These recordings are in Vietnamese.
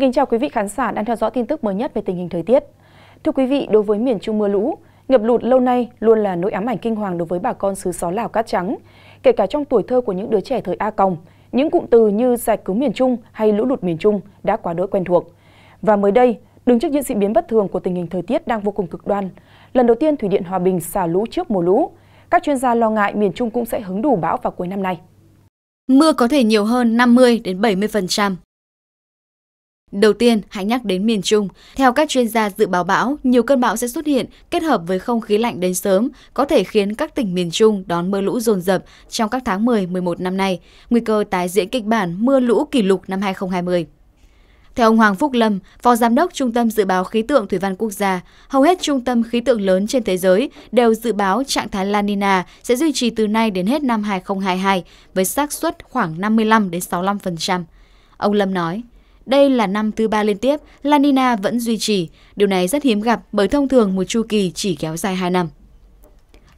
kính chào quý vị khán giả đang theo dõi tin tức mới nhất về tình hình thời tiết. Thưa quý vị, đối với miền Trung mưa lũ, ngập lụt lâu nay luôn là nỗi ám ảnh kinh hoàng đối với bà con xứ xó Lào Cát Trắng, kể cả trong tuổi thơ của những đứa trẻ thời A Còng. Những cụm từ như giải cứu miền Trung hay lũ lụt miền Trung đã quá đỗi quen thuộc. Và mới đây, đứng trước những diễn biến bất thường của tình hình thời tiết đang vô cùng cực đoan, lần đầu tiên thủy điện Hòa Bình xả lũ trước mùa lũ, các chuyên gia lo ngại miền Trung cũng sẽ hứng đủ bão vào cuối năm nay. Mưa có thể nhiều hơn 50 đến 70%. Đầu tiên, hãy nhắc đến miền Trung. Theo các chuyên gia dự báo bão, nhiều cơn bão sẽ xuất hiện kết hợp với không khí lạnh đến sớm, có thể khiến các tỉnh miền Trung đón mưa lũ dồn dập trong các tháng 10-11 năm nay, nguy cơ tái diễn kịch bản mưa lũ kỷ lục năm 2020. Theo ông Hoàng Phúc Lâm, Phó Giám đốc Trung tâm Dự báo Khí tượng Thủy văn Quốc gia, hầu hết trung tâm khí tượng lớn trên thế giới đều dự báo trạng thái La Nina sẽ duy trì từ nay đến hết năm 2022 với xác suất khoảng 55 đến 65%. Ông Lâm nói, đây là năm thứ ba liên tiếp, La Nina vẫn duy trì. Điều này rất hiếm gặp bởi thông thường một chu kỳ chỉ kéo dài 2 năm.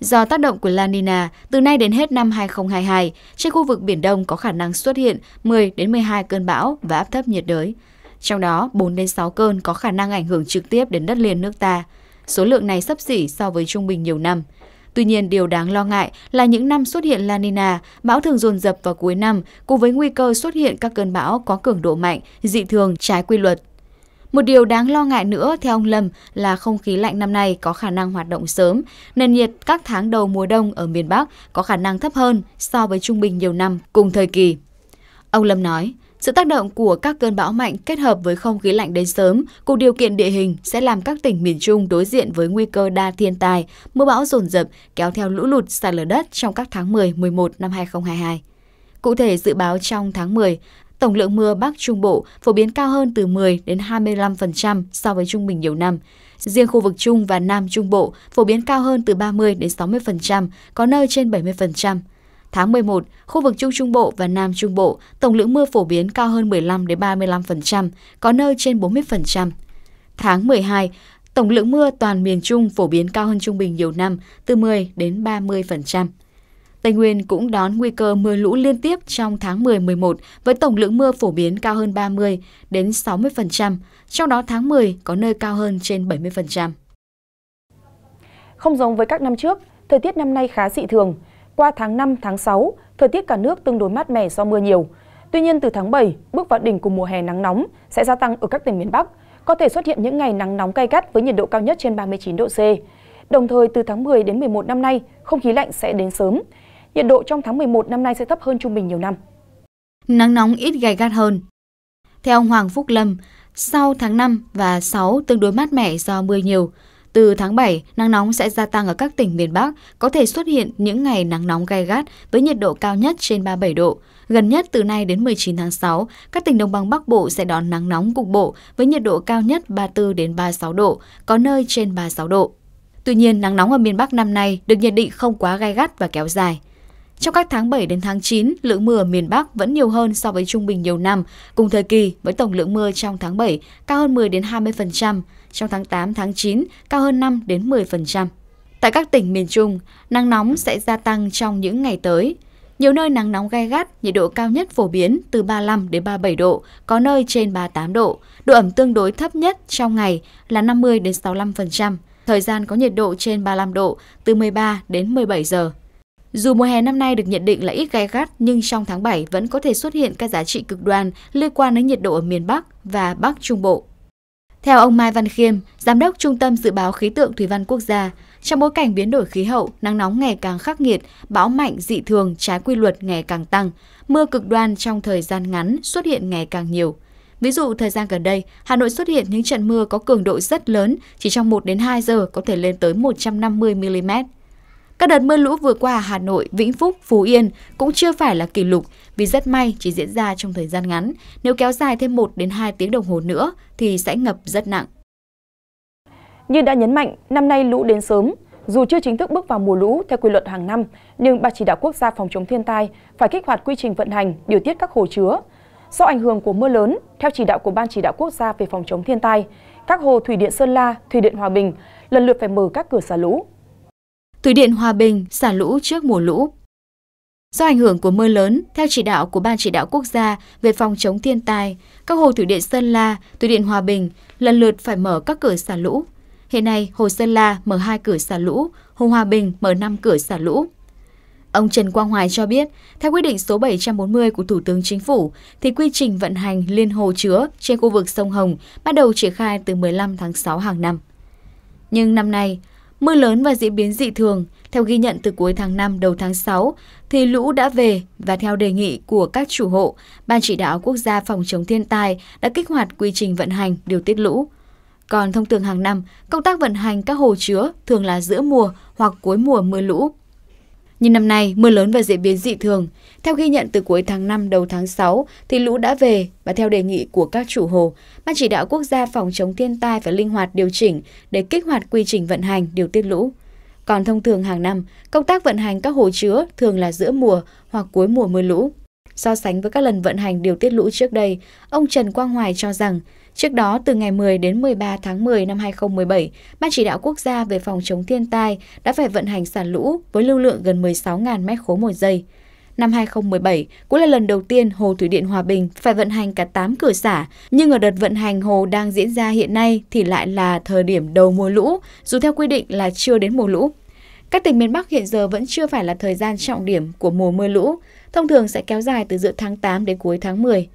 Do tác động của La Nina, từ nay đến hết năm 2022, trên khu vực Biển Đông có khả năng xuất hiện 10 đến 12 cơn bão và áp thấp nhiệt đới. Trong đó, 4 đến 6 cơn có khả năng ảnh hưởng trực tiếp đến đất liền nước ta. Số lượng này sấp xỉ so với trung bình nhiều năm. Tuy nhiên, điều đáng lo ngại là những năm xuất hiện La Nina, bão thường dồn dập vào cuối năm, cùng với nguy cơ xuất hiện các cơn bão có cường độ mạnh, dị thường, trái quy luật. Một điều đáng lo ngại nữa theo ông Lâm là không khí lạnh năm nay có khả năng hoạt động sớm, nền nhiệt các tháng đầu mùa đông ở miền Bắc có khả năng thấp hơn so với trung bình nhiều năm cùng thời kỳ. Ông Lâm nói, sự tác động của các cơn bão mạnh kết hợp với không khí lạnh đến sớm cùng điều kiện địa hình sẽ làm các tỉnh miền Trung đối diện với nguy cơ đa thiên tai, mưa bão dồn dập kéo theo lũ lụt sạt lở đất trong các tháng 10, 11 năm 2022. Cụ thể dự báo trong tháng 10, tổng lượng mưa Bắc Trung Bộ phổ biến cao hơn từ 10 đến 25% so với trung bình nhiều năm. Riêng khu vực Trung và Nam Trung Bộ phổ biến cao hơn từ 30 đến 60%, có nơi trên 70%. Tháng 11, khu vực Trung Trung Bộ và Nam Trung Bộ, tổng lượng mưa phổ biến cao hơn 15 35%, có nơi trên 40%. Tháng 12, tổng lượng mưa toàn miền Trung phổ biến cao hơn trung bình nhiều năm, từ 10 đến 30%. Tây Nguyên cũng đón nguy cơ mưa lũ liên tiếp trong tháng 10-11 với tổng lượng mưa phổ biến cao hơn 30 đến 60%, trong đó tháng 10 có nơi cao hơn trên 70%. Không giống với các năm trước, thời tiết năm nay khá dị thường. Qua tháng 5, tháng 6, thời tiết cả nước tương đối mát mẻ do mưa nhiều. Tuy nhiên từ tháng 7, bước vào đỉnh của mùa hè nắng nóng sẽ gia tăng ở các tỉnh miền Bắc, có thể xuất hiện những ngày nắng nóng gay gắt với nhiệt độ cao nhất trên 39 độ C. Đồng thời từ tháng 10 đến 11 năm nay, không khí lạnh sẽ đến sớm. Nhiệt độ trong tháng 11 năm nay sẽ thấp hơn trung bình nhiều năm. Nắng nóng ít gay gắt hơn. Theo ông Hoàng Phúc Lâm, sau tháng 5 và 6 tương đối mát mẻ do mưa nhiều, từ tháng 7, nắng nóng sẽ gia tăng ở các tỉnh miền Bắc, có thể xuất hiện những ngày nắng nóng gai gắt với nhiệt độ cao nhất trên 37 độ. Gần nhất từ nay đến 19 tháng 6, các tỉnh đồng bằng Bắc Bộ sẽ đón nắng nóng cục bộ với nhiệt độ cao nhất 34 đến 36 độ, có nơi trên 36 độ. Tuy nhiên, nắng nóng ở miền Bắc năm nay được nhận định không quá gai gắt và kéo dài. Trong các tháng 7 đến tháng 9, lượng mưa ở miền Bắc vẫn nhiều hơn so với trung bình nhiều năm. Cùng thời kỳ, với tổng lượng mưa trong tháng 7 cao hơn 10 đến 20%, trong tháng 8, tháng 9 cao hơn 5 đến 10%. Tại các tỉnh miền Trung, nắng nóng sẽ gia tăng trong những ngày tới. Nhiều nơi nắng nóng gai gắt, nhiệt độ cao nhất phổ biến từ 35 đến 37 độ, có nơi trên 38 độ. Độ ẩm tương đối thấp nhất trong ngày là 50 đến 65%. Thời gian có nhiệt độ trên 35 độ từ 13 đến 17 giờ. Dù mùa hè năm nay được nhận định là ít gai gắt, nhưng trong tháng 7 vẫn có thể xuất hiện các giá trị cực đoan liên quan đến nhiệt độ ở miền Bắc và Bắc Trung Bộ. Theo ông Mai Văn Khiêm, Giám đốc Trung tâm Dự báo Khí tượng Thủy văn Quốc gia, trong bối cảnh biến đổi khí hậu, nắng nóng ngày càng khắc nghiệt, bão mạnh dị thường trái quy luật ngày càng tăng, mưa cực đoan trong thời gian ngắn xuất hiện ngày càng nhiều. Ví dụ thời gian gần đây, Hà Nội xuất hiện những trận mưa có cường độ rất lớn, chỉ trong 1 đến 2 giờ có thể lên tới 150 mm. Các đợt mưa lũ vừa qua ở Hà Nội, Vĩnh Phúc, Phú Yên cũng chưa phải là kỷ lục vì rất may chỉ diễn ra trong thời gian ngắn. Nếu kéo dài thêm 1 đến 2 tiếng đồng hồ nữa thì sẽ ngập rất nặng. Như đã nhấn mạnh, năm nay lũ đến sớm. Dù chưa chính thức bước vào mùa lũ theo quy luật hàng năm, nhưng Ban chỉ đạo quốc gia phòng chống thiên tai phải kích hoạt quy trình vận hành, điều tiết các hồ chứa. Do ảnh hưởng của mưa lớn, theo chỉ đạo của Ban chỉ đạo quốc gia về phòng chống thiên tai, các hồ thủy điện Sơn La, thủy điện Hòa Bình lần lượt phải mở các cửa xả lũ. Thủy điện Hòa Bình xả lũ trước mùa lũ. Do ảnh hưởng của mưa lớn, theo chỉ đạo của Ban chỉ đạo quốc gia về phòng chống thiên tai, các hồ thủy điện Sơn La, thủy điện Hòa Bình lần lượt phải mở các cửa xả lũ. Hiện nay, hồ Sơn La mở 2 cửa xả lũ, hồ Hòa Bình mở 5 cửa xả lũ. Ông Trần Quang Hoài cho biết, theo quyết định số 740 của Thủ tướng Chính phủ, thì quy trình vận hành liên hồ chứa trên khu vực sông Hồng bắt đầu triển khai từ 15 tháng 6 hàng năm. Nhưng năm nay, Mưa lớn và diễn biến dị thường, theo ghi nhận từ cuối tháng 5 đầu tháng 6 thì lũ đã về và theo đề nghị của các chủ hộ, Ban chỉ đạo quốc gia phòng chống thiên tai đã kích hoạt quy trình vận hành điều tiết lũ. Còn thông thường hàng năm, công tác vận hành các hồ chứa thường là giữa mùa hoặc cuối mùa mưa lũ. Nhưng năm nay, mưa lớn và diễn biến dị thường. Theo ghi nhận từ cuối tháng 5 đầu tháng 6 thì lũ đã về và theo đề nghị của các chủ hồ, Ban chỉ đạo quốc gia phòng chống thiên tai phải linh hoạt điều chỉnh để kích hoạt quy trình vận hành điều tiết lũ. Còn thông thường hàng năm, công tác vận hành các hồ chứa thường là giữa mùa hoặc cuối mùa mưa lũ. So sánh với các lần vận hành điều tiết lũ trước đây, ông Trần Quang Hoài cho rằng Trước đó, từ ngày 10 đến 13 tháng 10 năm 2017, Ban Chỉ đạo Quốc gia về phòng chống thiên tai đã phải vận hành sản lũ với lưu lượng gần 16.000 m khối một giây. Năm 2017 cũng là lần đầu tiên Hồ Thủy Điện Hòa Bình phải vận hành cả 8 cửa xả, nhưng ở đợt vận hành hồ đang diễn ra hiện nay thì lại là thời điểm đầu mùa lũ, dù theo quy định là chưa đến mùa lũ. Các tỉnh miền Bắc hiện giờ vẫn chưa phải là thời gian trọng điểm của mùa mưa lũ, thông thường sẽ kéo dài từ giữa tháng 8 đến cuối tháng 10.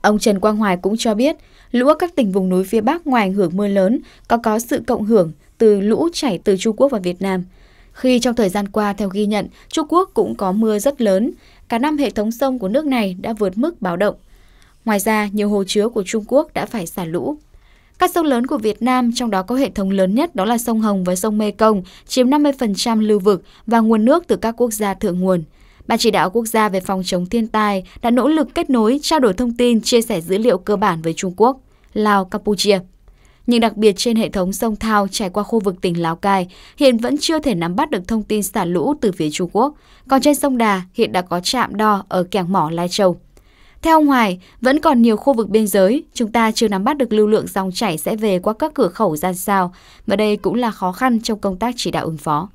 Ông Trần Quang Hoài cũng cho biết, lũ ở các tỉnh vùng núi phía Bắc ngoài ảnh hưởng mưa lớn có có sự cộng hưởng từ lũ chảy từ Trung Quốc vào Việt Nam. Khi trong thời gian qua, theo ghi nhận, Trung Quốc cũng có mưa rất lớn, cả năm hệ thống sông của nước này đã vượt mức báo động. Ngoài ra, nhiều hồ chứa của Trung Quốc đã phải xả lũ. Các sông lớn của Việt Nam, trong đó có hệ thống lớn nhất đó là sông Hồng và sông Mê Công, chiếm 50% lưu vực và nguồn nước từ các quốc gia thượng nguồn. Ban chỉ đạo quốc gia về phòng chống thiên tai đã nỗ lực kết nối, trao đổi thông tin, chia sẻ dữ liệu cơ bản với Trung Quốc, Lào, Campuchia. Nhưng đặc biệt trên hệ thống sông Thao trải qua khu vực tỉnh Lào Cai, hiện vẫn chưa thể nắm bắt được thông tin xả lũ từ phía Trung Quốc. Còn trên sông Đà, hiện đã có trạm đo ở Kẻng Mỏ Lai Châu. Theo ông Hoài, vẫn còn nhiều khu vực biên giới, chúng ta chưa nắm bắt được lưu lượng dòng chảy sẽ về qua các cửa khẩu ra sao, và đây cũng là khó khăn trong công tác chỉ đạo ứng phó.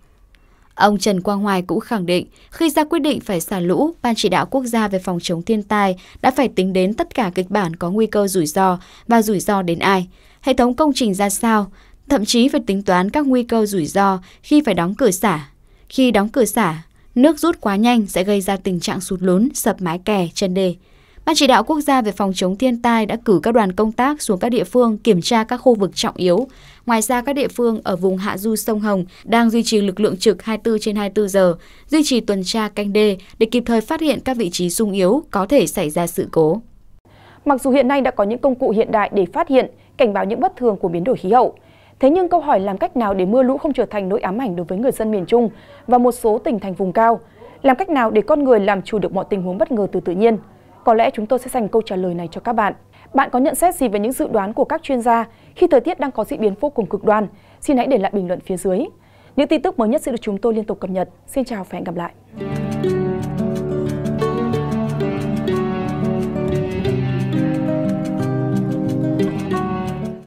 Ông Trần Quang Hoài cũng khẳng định, khi ra quyết định phải xả lũ, Ban chỉ đạo quốc gia về phòng chống thiên tai đã phải tính đến tất cả kịch bản có nguy cơ rủi ro và rủi ro đến ai, hệ thống công trình ra sao, thậm chí phải tính toán các nguy cơ rủi ro khi phải đóng cửa xả. Khi đóng cửa xả, nước rút quá nhanh sẽ gây ra tình trạng sụt lún, sập mái kè, chân đê. Ban chỉ đạo quốc gia về phòng chống thiên tai đã cử các đoàn công tác xuống các địa phương kiểm tra các khu vực trọng yếu. Ngoài ra, các địa phương ở vùng hạ du sông Hồng đang duy trì lực lượng trực 24 trên 24 giờ, duy trì tuần tra canh đê để kịp thời phát hiện các vị trí sung yếu có thể xảy ra sự cố. Mặc dù hiện nay đã có những công cụ hiện đại để phát hiện, cảnh báo những bất thường của biến đổi khí hậu, Thế nhưng câu hỏi làm cách nào để mưa lũ không trở thành nỗi ám ảnh đối với người dân miền Trung và một số tỉnh thành vùng cao? Làm cách nào để con người làm chủ được mọi tình huống bất ngờ từ tự nhiên? có lẽ chúng tôi sẽ dành câu trả lời này cho các bạn. Bạn có nhận xét gì về những dự đoán của các chuyên gia khi thời tiết đang có diễn biến vô cùng cực đoan? Xin hãy để lại bình luận phía dưới. Những tin tức mới nhất sẽ được chúng tôi liên tục cập nhật. Xin chào và hẹn gặp lại.